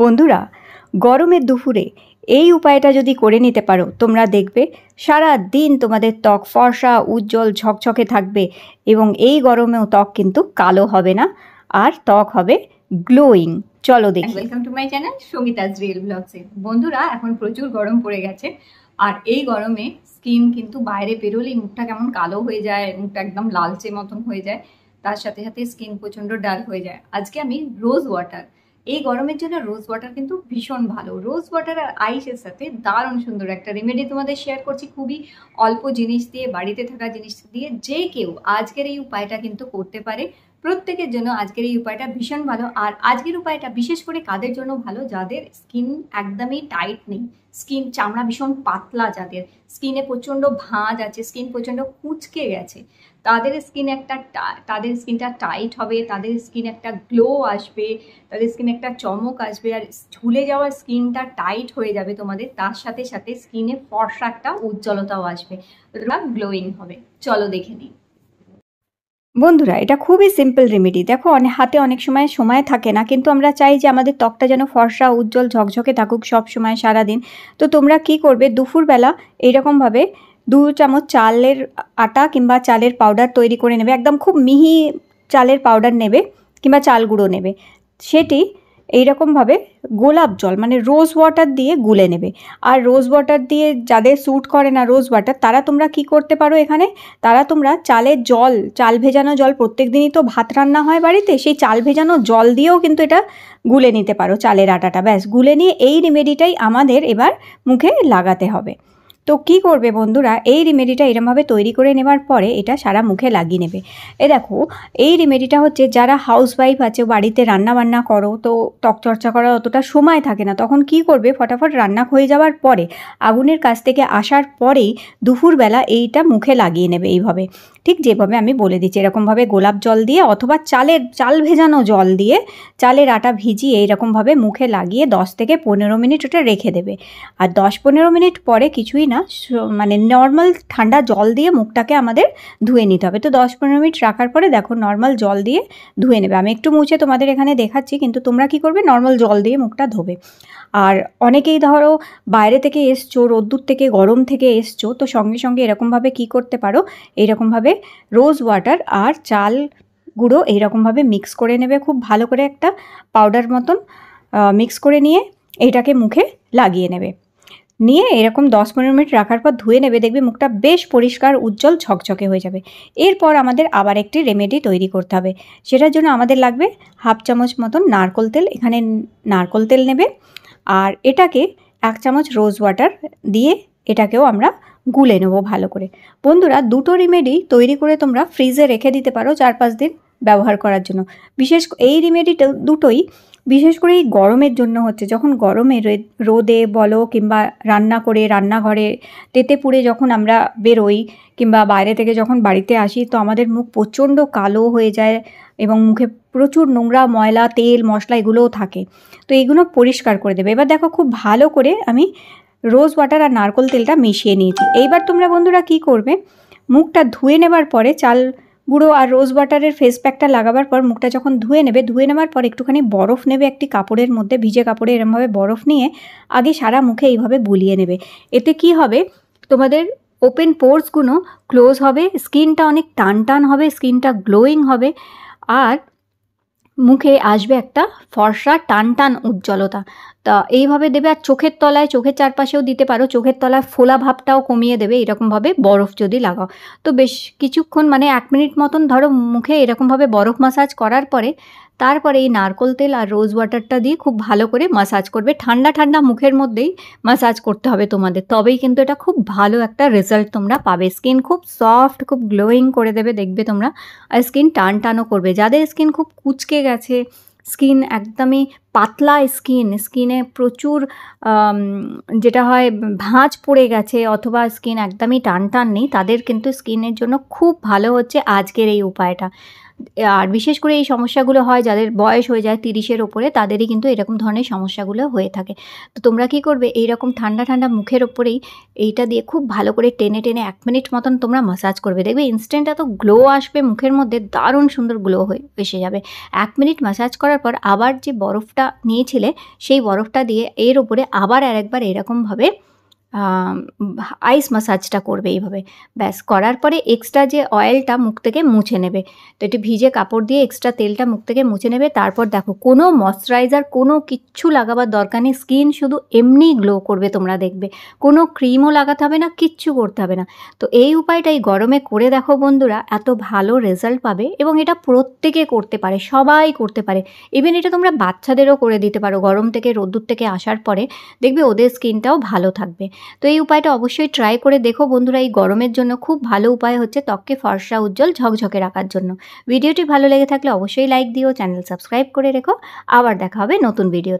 বন্ধুরা গরমের দুপুরে এই উপায়টা যদি করে নিতে পারো তোমরা দেখবে সারা দিন তোমাদের ত্বক ফর্সা উজ্জ্বল ঝকঝকে থাকবে এবং এই গরমেও ত্বক কিন্তু কালো হবে না আর ত্বক হবে গ্লোয়িং চলো দেখি welcome to my channel Sangeeta's real ব্লগসে বন্ধুরা এখন প্রচুর গরম পড়ে গেছে আর এই গরমে স্কিন কিন্তু বাইরে বেরোলেই মুখটা কেমন কালো হয়ে যায় মুখটা একদম লালচে মতন হয়ে যায় তার সাথে সাথে স্কিন প্রচণ্ড ডাল হয়ে যায় আজকে আমি রোজ ওয়াটার এই গরমের জন্য রোজ ওয়াটার কিন্তু ভীষণ ভালো রোজ ওয়াটার আর আইসের সাথে দারুণ সুন্দর একটা রেমেডি তোমাদের শেয়ার করছি খুবই অল্প জিনিস দিয়ে বাড়িতে থাকা জিনিস দিয়ে যে কেউ আজকের এই উপায়টা কিন্তু করতে পারে প্রত্যেকের জন্য আজকের এই উপায়টা ভীষণ ভালো আর আজকের উপায়টা বিশেষ করে কাদের জন্য ভালো যাদের স্কিন একদমই টাইট নেই স্কিন চামড়া ভীষণ পাতলা যাদের স্কিনে প্রচণ্ড ভাঁজ আছে স্কিন প্রচণ্ড কুচকে গেছে তাদের স্কিন একটা তাদের স্কিনটা টাইট হবে তাদের স্কিন একটা গ্লো আসবে তাদের স্কিন একটা চমক আসবে আর ঝুলে যাওয়া স্কিনটা টাইট হয়ে যাবে তোমাদের তার সাথে সাথে স্কিনে ফর্সা একটা উজ্জ্বলতাও আসবে তোমরা গ্লোয়িং হবে চলো দেখে নিই বন্ধুরা এটা খুবই সিম্পল রেমেডি দেখো অনেক হাতে অনেক সময় সময় থাকে না কিন্তু আমরা চাই যে আমাদের ত্বকটা যেন ফর্সা উজ্জ্বল ঝকঝকে থাকুক সব সময় সারা দিন তো তোমরা কি করবে দুপুরবেলা এইরকমভাবে দু চামচ চালের আটা কিংবা চালের পাউডার তৈরি করে নেবে একদম খুব মিহি চালের পাউডার নেবে কিংবা চাল গুঁড়ো নেবে সেটি এইরকমভাবে গোলাপ জল মানে রোজ ওয়াটার দিয়ে গুলে নেবে আর রোজ ওয়াটার দিয়ে যাদের স্যুট করে না রোজ ওয়াটার তারা তোমরা কি করতে পারো এখানে তারা তোমরা চালের জল চাল ভেজানো জল প্রত্যেক দিনই তো ভাত রান্না হয় বাড়িতে সেই চাল ভেজানো জল দিয়েও কিন্তু এটা গুলে নিতে পারো চালের আটাটা ব্যাস গুলে নিয়ে এই রেমেডিটাই আমাদের এবার মুখে লাগাতে হবে তো কি করবে বন্ধুরা এই রেমেডিটা এরমভাবে তৈরি করে নেওয়ার পরে এটা সারা মুখে লাগিয়ে নেবে এ দেখো এই রেমেডিটা হচ্ছে যারা হাউসওয়াইফ আছে বাড়িতে রান্না বান্না করো তো ত্বকচর্চা করার অতটা সময় থাকে না তখন কি করবে ফটাফট রান্না হয়ে যাওয়ার পরে আগুনের কাছ থেকে আসার পরেই দুপুরবেলা এইটা মুখে লাগিয়ে নেবে এইভাবে ঠিক যেভাবে আমি বলে দিচ্ছি এরকমভাবে গোলাপ জল দিয়ে অথবা চালের চাল ভেজানো জল দিয়ে চালের আটা ভিজিয়ে এরকমভাবে মুখে লাগিয়ে দশ থেকে পনেরো মিনিট ওটা রেখে দেবে আর দশ পনেরো মিনিট পরে কিছুই না মানে নর্মাল ঠান্ডা জল দিয়ে মুখটাকে আমাদের ধুয়ে নিতে হবে তো দশ পনেরো মিনিট রাখার পরে দেখো নর্মাল জল দিয়ে ধুয়ে নেবে আমি একটু মুছে তোমাদের এখানে দেখাচ্ছি কিন্তু তোমরা কি করবে নর্মাল জল দিয়ে মুখটা ধোবে আর অনেকেই ধরো বাইরে থেকে এসছো রোদ্দুর থেকে গরম থেকে এসছো তো সঙ্গে সঙ্গে এরকমভাবে কি করতে পারো এইরকমভাবে রোজ ওয়াটার আর চাল গুঁড়ো এইরকমভাবে মিক্স করে নেবে খুব ভালো করে একটা পাউডার মতন মিক্স করে নিয়ে এটাকে মুখে লাগিয়ে নেবে নিয়ে এরকম দশ পনেরো মিনিট রাখার পর ধুয়ে নেবে দেখবে মুখটা বেশ পরিষ্কার উজ্জ্বল ঝকঝকে হয়ে যাবে এরপর আমাদের আবার একটি রেমেডি তৈরি করতে হবে সেটার জন্য আমাদের লাগবে হাফ চামচ মতন নারকোল তেল এখানে নারকোল তেল নেবে আর এটাকে এক চামচ রোজ ওয়াটার দিয়ে এটাকেও আমরা গুলে নেবো ভালো করে বন্ধুরা দুটো রেমেডি তৈরি করে তোমরা ফ্রিজে রেখে দিতে পারো চার পাঁচ দিন ব্যবহার করার জন্য বিশেষ এই রেমেডি দুটোই বিশেষ করে এই গরমের জন্য হচ্ছে যখন গরমে রোদে বলো কিংবা রান্না করে রান্নাঘরে তেতে পুড়ে যখন আমরা বেরোই কিংবা বাইরে থেকে যখন বাড়িতে আসি তো আমাদের মুখ প্রচণ্ড কালো হয়ে যায় এবং মুখে প্রচুর নোংরা ময়লা তেল মশলা এগুলোও থাকে তো এগুলো পরিষ্কার করে দেবে এবার দেখো খুব ভালো করে আমি রোজ ওয়াটার আর নারকল তেলটা মিশিয়ে নিয়েছি এইবার তোমরা বন্ধুরা কি করবে মুখটা ধুয়ে নেবার পরে চাল গুঁড়ো আর রোজ ওয়াটারের ফেস প্যাকটা লাগাবার পর মুখটা যখন ধুয়ে নেবে ধুয়ে নেওয়ার পর একটুখানি বরফ নেবে একটি কাপড়ের মধ্যে ভিজে কাপড়ে এরমভাবে বরফ নিয়ে আগে সারা মুখে এইভাবে বুলিয়ে নেবে এতে কি হবে তোমাদের ওপেন পোর্সগুলো ক্লোজ হবে স্কিনটা অনেক টান টান হবে স্কিনটা গ্লোয়িং হবে আর মুখে আসবে একটা ফর্সা টান টান উজ্জ্বলতা তা এইভাবে দেবে আর চোখের তলায় চোখের চারপাশেও দিতে পারো চোখের তলায় ফোলা ভাবটাও কমিয়ে দেবে এরকমভাবে বরফ যদি লাগাও তো বেশ কিছুক্ষণ মানে এক মিনিট মতন ধরো মুখে এরকমভাবে বরফ মাসাজ করার পরে তারপরে এই নারকোল তেল আর রোজ ওয়াটারটা দিয়ে খুব ভালো করে মাসাজ করবে ঠান্ডা ঠান্ডা মুখের মধ্যেই মাসাজ করতে হবে তোমাদের তবেই কিন্তু এটা খুব ভালো একটা রেজাল্ট তোমরা পাবে স্কিন খুব সফট খুব গ্লোয়িং করে দেবে দেখবে তোমরা আর স্কিন টান টানও করবে যাদের স্কিন খুব কুচকে গেছে স্কিন একদমই পাতলা স্কিন স্কিনে প্রচুর যেটা হয় ভাঁজ পড়ে গেছে অথবা স্কিন একদমই টান টান নেই তাদের কিন্তু স্কিনের জন্য খুব ভালো হচ্ছে আজকের এই উপায়টা আর বিশেষ করে এই সমস্যাগুলো হয় যাদের বয়স হয়ে যায় তিরিশের ওপরে তাদেরই কিন্তু এরকম ধরনের সমস্যাগুলো হয়ে থাকে তো তোমরা কি করবে এইরকম ঠান্ডা ঠান্ডা মুখের ওপরেই এইটা দিয়ে খুব ভালো করে টেনে টেনে এক মিনিট মতন তোমরা মাসাজ করবে দেখবে ইনস্ট্যান্ট এত গ্লো আসবে মুখের মধ্যে দারুণ সুন্দর গ্লো হয়ে এসে যাবে এক মিনিট মাসাজ করার পর আবার যে বরফটা নিয়েছিলে সেই বরফটা দিয়ে এর ওপরে আবার আরেকবার এরকমভাবে আইস মাসাজটা করবে এইভাবে ব্যাস করার পরে এক্সট্রা যে অয়েলটা মুখ থেকে মুছে নেবে তো একটু ভিজে কাপড় দিয়ে এক্সট্রা তেলটা মুখ থেকে মুছে নেবে তারপর দেখো কোনো ময়শ্চারাইজার কোনো কিচ্ছু লাগাবার দরকার নেই স্কিন শুধু এমনি গ্লো করবে তোমরা দেখবে কোনো ক্রিমও লাগাতে হবে না কিচ্ছু করতে হবে না তো এই উপায়টাই গরমে করে দেখো বন্ধুরা এত ভালো রেজাল্ট পাবে এবং এটা প্রত্যেকে করতে পারে সবাই করতে পারে ইভেন এটা তোমরা বাচ্চাদেরও করে দিতে পারো গরম থেকে রোদ্দুর থেকে আসার পরে দেখবে ওদের স্কিনটাও ভালো থাকবে তো এই উপায়টা অবশ্যই ট্রাই করে দেখো বন্ধুরা এই গরমের জন্য খুব ভালো উপায় হচ্ছে ত্বককে ফর্সা উজ্জ্বল ঝকঝকে রাখার জন্য ভিডিওটি ভালো লেগে থাকলে অবশ্যই লাইক দিও চ্যানেল সাবস্ক্রাইব করে রেখো আবার দেখা হবে নতুন ভিডিও